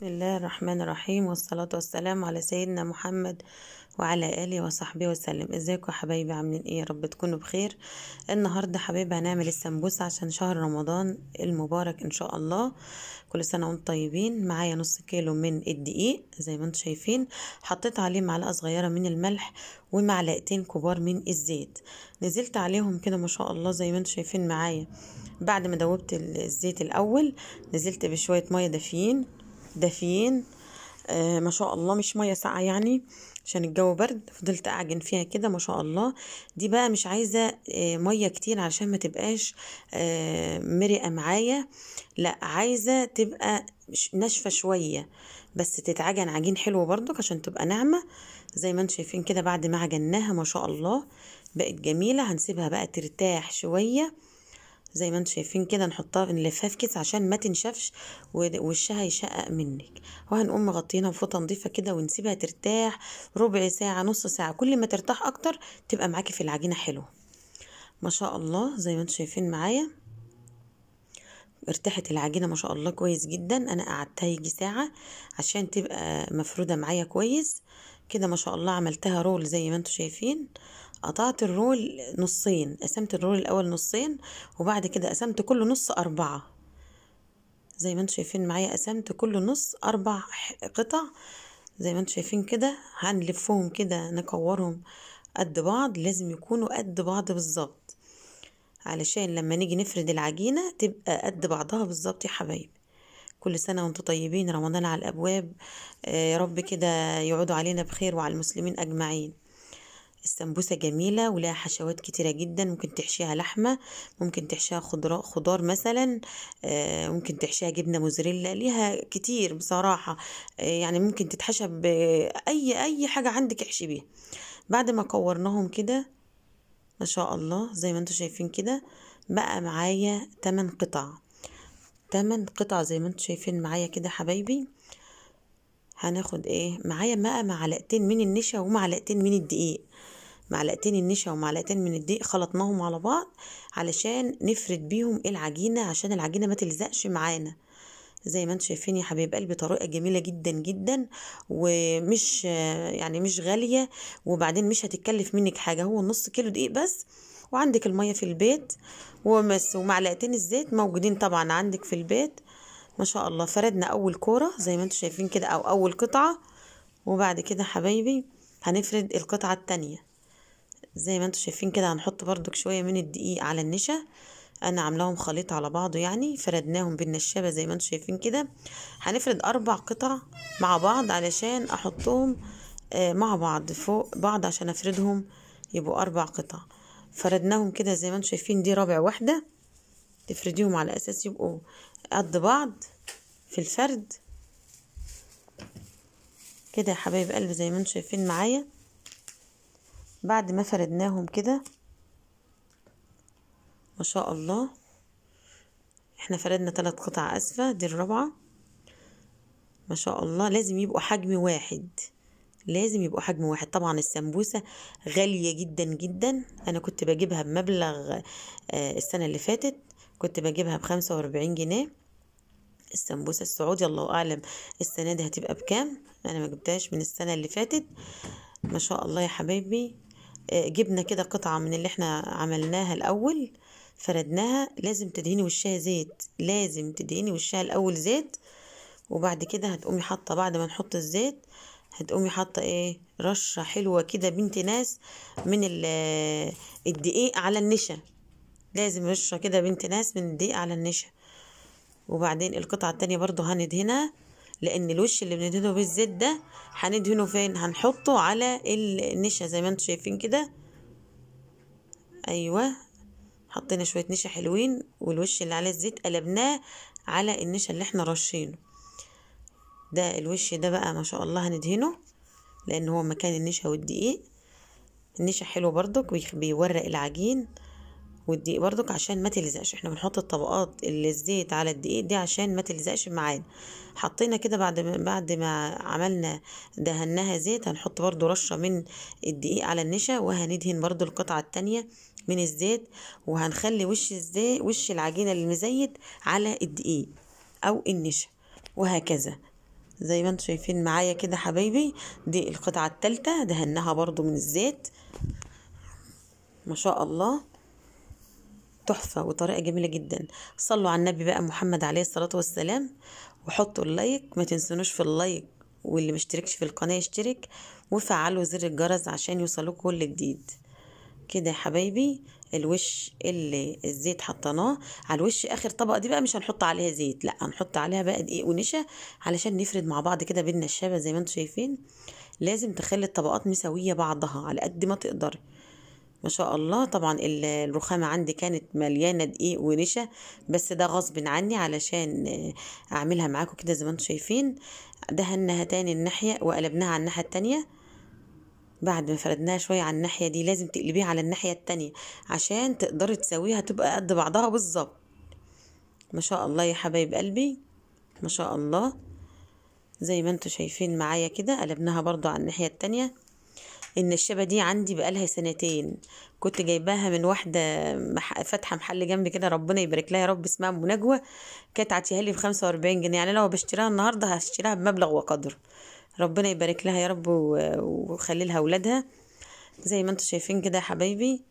بسم الله الرحمن الرحيم والصلاة والسلام على سيدنا محمد وعلى آله وصحبه وسلم ازيكم يا حبايبي عاملين ايه يا رب تكونوا بخير النهاردة حبايبي هنعمل السمبوسة عشان شهر رمضان المبارك ان شاء الله كل سنة وانتم طيبين معايا نص كيلو من الدقيق زي ما انتم شايفين حطيت عليه معلقة صغيرة من الملح ومعلقتين كبار من الزيت نزلت عليهم كده ما شاء الله زي ما انتم شايفين معايا بعد ما دوبت الزيت الاول نزلت بشوية مية دافيين دافيين آه، ما شاء الله مش ميه ساقعه يعني عشان الجو برد فضلت اعجن فيها كده ما شاء الله دي بقى مش عايزه آه، ميه كتير علشان ما تبقاش آه، مرقه معايا لا عايزه تبقى ناشفه شويه بس تتعجن عجين حلو برضك عشان تبقى ناعمه زي ما انتم شايفين كده بعد ما عجناها ما شاء الله بقت جميله هنسيبها بقى ترتاح شويه زي ما انتم شايفين كده نحطها نلفها في كيس عشان ما تنشفش ووشها يشقق منك وهنقوم مغطينها بفوطه نظيفه كده ونسيبها ترتاح ربع ساعه نص ساعه كل ما ترتاح اكتر تبقى معاكي في العجينه حلوه ما شاء الله زي ما انتم شايفين معايا ارتاحت العجينه ما شاء الله كويس جدا انا قعدتها يجي ساعه عشان تبقى مفروده معايا كويس كده ما شاء الله عملتها رول زي ما انتم شايفين قطعت الرول نصين قسمت الرول الأول نصين وبعد كده قسمت كل نص أربعة زي ما انتم شايفين معايا قسمت كل نص أربع قطع زي ما انتم شايفين كده هنلفهم كده نكورهم قد بعض لازم يكونوا قد بعض بالظبط علشان لما نيجي نفرد العجينة تبقى قد بعضها بالظبط يا حبايبي كل سنة وانتم طيبين رمضان على الأبواب آه، يا رب كده يعودوا علينا بخير وعلى المسلمين أجمعين السمبوسة جميلة ولها حشوات كتيرة جدا ممكن تحشيها لحمة ممكن تحشيها خضراء خضار مثلا آه، ممكن تحشيها جبنة موزريلا ليها كتير بصراحة آه، يعني ممكن تتحشى بأي أي حاجة عندك احشي بيها بعد ما كورناهم كده ما شاء الله زي ما انتم شايفين كده بقى معايا 8 قطع 8 قطع زي ما انتم شايفين معايا كده حبايبي هناخد ايه معايا بقى معلقتين من النشا ومعلقتين من الدقيق معلقتين النشا ومعلقتين من الدقيق خلطناهم على بعض علشان نفرد بيهم العجينه عشان العجينه ما تلزقش معانا زي ما انتم شايفين يا حبايب قلبي طريقه جميله جدا جدا ومش يعني مش غاليه وبعدين مش هتتكلف منك حاجه هو نص كيلو دقيق بس وعندك الميه في البيت ومس ومعلقتين الزيت موجودين طبعا عندك في البيت ما شاء الله فردنا اول كوره زي ما انتم شايفين كده او اول قطعه وبعد كده حبايبي هنفرد القطعه التانية زي ما انتم شايفين كده هنحط بردك شويه من الدقيق على النشا انا عاملاهم خليط على بعضه يعني فردناهم بالنشابه زي ما انتم شايفين كده هنفرد اربع قطع مع بعض علشان احطهم آه، مع بعض فوق بعض عشان افردهم يبقوا اربع قطع فردناهم كده زي ما انتم شايفين دي رابع واحده تفرديهم على اساس يبقوا قد بعض في الفرد كده يا حبايب قلبي زي ما انتم شايفين معايا بعد ما فردناهم كده ما شاء الله احنا فردنا ثلاث قطع اسفة دي الرابعة ما شاء الله لازم يبقوا حجم واحد لازم يبقوا حجم واحد طبعا السمبوسة غالية جدا جدا انا كنت بجيبها بمبلغ آه، السنة اللي فاتت كنت بجيبها بخمسة واربعين جنيه السمبوسة السعودي الله أعلم السنة دي هتبقى بكام أنا ما جبتهاش من السنة اللي فاتت ما شاء الله يا حبايبي آه، جبنا كده قطعة من اللي احنا عملناها الأول فردناها لازم تدهني وشها زيت لازم تدهني وشها الأول زيت وبعد كده هتقومي حاطة بعد ما نحط الزيت هتقومي حاطة ايه رشة حلوة كده بنت ناس من آه، الدقيق على النشا لازم رشة كده بنت ناس من الدقيق على النشا وبعدين القطعة التانية برضو هندهنها لان الوش اللي بندهنه بالزيت ده هندهنه فين هنحطه على النشا زي ما انتم شايفين كده ايوه حطينا شويه نشا حلوين والوش اللي عليه الزيت قلبناه على النشا اللي احنا رشينه ده الوش ده بقى ما شاء الله هندهنه لان هو مكان النشا والدقيق النشا حلو برضك بيورق العجين والدقيق برضك عشان ما تلزقش احنا بنحط الطبقات اللي الزيت على الدقيق دي عشان ما تلزقش معانا حطينا كده بعد ما بعد ما عملنا دهناها زيت هنحط برضو رشه من الدقيق على النشا وهندهن برضو القطعه التانية من الزيت وهنخلي وش الزيت وش العجينه المزيت على الدقيق او النشا وهكذا زي ما انتم شايفين معايا كده حبايبي دي القطعه الثالثه دهناها برضو من الزيت ما شاء الله تحفة وطريقة جميلة جدا صلوا على النبي بقى محمد عليه الصلاة والسلام وحطوا اللايك ما تنسونوش في اللايك واللي مشتركش في القناة يشترك وفعلوا زر الجرس عشان يوصلوا كل جديد كده يا حبايبي الوش اللي الزيت حطيناه على الوش اخر طبقه دي بقى مش هنحط عليها زيت لا هنحط عليها بقى دقيق ونشا علشان نفرد مع بعض كده بين زي ما انتم شايفين لازم تخلي الطبقات مساويه بعضها على قد ما تقدري ما شاء الله طبعا الرخامة عندي كانت مليانة دقيق ونشا بس ده غصب عني علشان اعملها معاكم كده زي ما انتم شايفين دهنها تاني الناحية وقلبناها على الناحية التانية بعد ما فردناها شوية على الناحية دي لازم تقلبيها على الناحية التانية عشان تقدري تسويها تبقى قد بعضها بالظبط ما شاء الله يا حبايب قلبي ما شاء الله زي ما انتم شايفين معايا كده قلبناها برضو على الناحية التانية ان الشبه دي عندي بقالها سنتين كنت جايباها من واحده فاتحه محل جنبي كده ربنا يبارك لها يا رب اسمها ام نجوى كانت عطيها لي ب 45 جنيه يعني لو بشتريها النهارده هشتريها بمبلغ وقدر ربنا يبارك لها يا رب ويخلي لها اولادها زي ما انتم شايفين كده يا حبايبي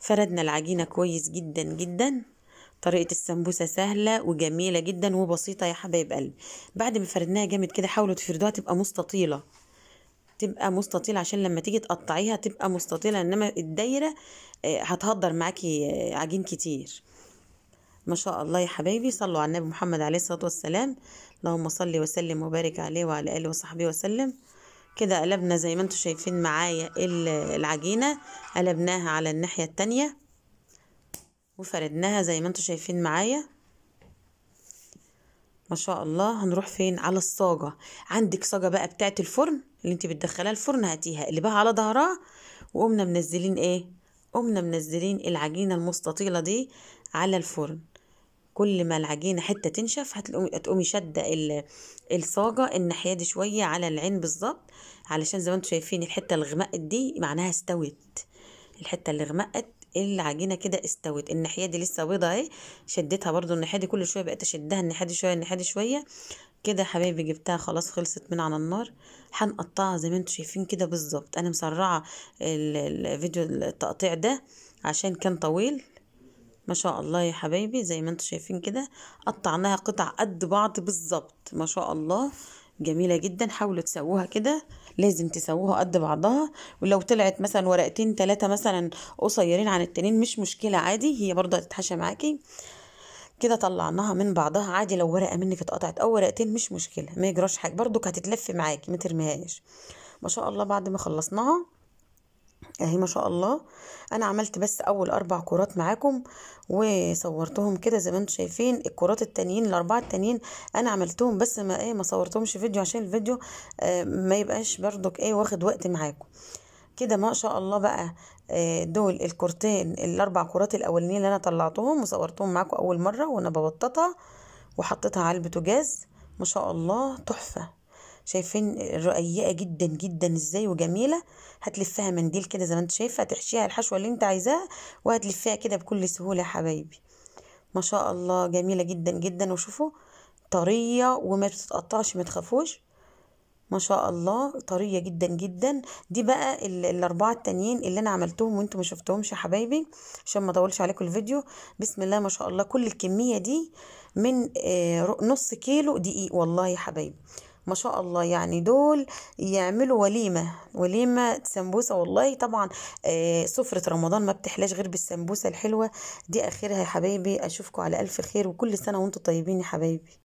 فردنا العجينه كويس جدا جدا طريقة السمبوسة سهلة وجميلة جدا وبسيطة يا حبايب قلبي بعد ما فردناها جامد كده حاولوا تفردوها تبقى مستطيلة تبقى مستطيل عشان لما تيجي تقطعيها تبقى مستطيلة انما الدايرة آه، هتهدر معاكي آه، عجين كتير ما شاء الله يا حبايبي صلوا على النبي محمد عليه الصلاة والسلام اللهم صل وسلم وبارك عليه وعلى آله وصحبه وسلم كده قلبنا زي ما انتم شايفين معايا العجينة قلبناها على الناحية التانية وفردناها زي ما انتم شايفين معايا ما شاء الله هنروح فين على الصاجة عندك صاجة بقى بتاعت الفرن اللي انت بتدخلها الفرن هاتيها قلبها على ظهرها وقمنا منزلين ايه قمنا منزلين العجينه المستطيله دي على الفرن كل ما العجينه حته تنشف هتقومي شاده الصاجه الناحيه دي شويه على العين بالظبط علشان زي ما انتم شايفين الحته اللي غمقت دي معناها استوت الحته اللي غمقت العجينه كده استوت الناحيه دي لسه بيضه اهي شدتها برده الناحيه دي كل شويه بقت اشدها الناحيه دي شويه الناحيه دي شويه كده حبايبي جبتها خلاص خلصت من على النار هنقطعها زي ما انتم شايفين كده بالظبط انا مسرعه الفيديو التقطيع ده عشان كان طويل ما شاء الله يا حبايبي زي ما انتم شايفين كده قطعناها قطع قد بعض بالظبط ما شاء الله جميله جدا حاولوا تسووها كده لازم تسووها قد بعضها ولو طلعت مثلا ورقتين ثلاثه مثلا قصيرين عن التانيين مش مشكله عادي هي برضه هتتحشى معاكي كده طلعناها من بعضها عادي لو ورقه منك اتقطعت او ورقتين مش مشكله ما يجراش حاجه برضك هتتلف معاكي ما ترميهاش ما شاء الله بعد ما خلصناها اهي ما شاء الله انا عملت بس اول اربع كرات معاكم وصورتهم كده زي ما انتم شايفين الكرات التانيين الاربعه التانيين انا عملتهم بس ما ايه ما صورتهمش فيديو عشان الفيديو آه ما يبقاش بردك ايه واخد وقت معاكم كده ما شاء الله بقى آه، دول الكورتين الاربع كرات الاولانيه اللي انا طلعتهم وصورتهم معاكم اول مره وانا ببططها وحطيتها على البوتاجاز ما شاء الله تحفه شايفين رقيقه جدا جدا ازاي وجميله هتلفها منديل كده زي ما انت شايفه هتحشيها الحشوه اللي انت عايزاها وهتلفها كده بكل سهوله يا حبايبي ما شاء الله جميله جدا جدا وشوفوا طريه وما بتتقطعش ما تخافوش ما شاء الله طريه جدا جدا دي بقى الاربعه التانيين اللي انا عملتهم وانتوا ما شفتهمش يا حبايبي عشان ما اطولش عليكم الفيديو بسم الله ما شاء الله كل الكميه دي من آه، نص كيلو دقيق والله يا حبايبي ما شاء الله يعني دول يعملوا وليمة وليمة سمبوسة والله طبعا آه، سفرة رمضان ما بتحلاش غير بالسمبوسة الحلوة دي آخرها يا حبايبي أشوفكم على ألف خير وكل سنة وانتم طيبين يا حبايبي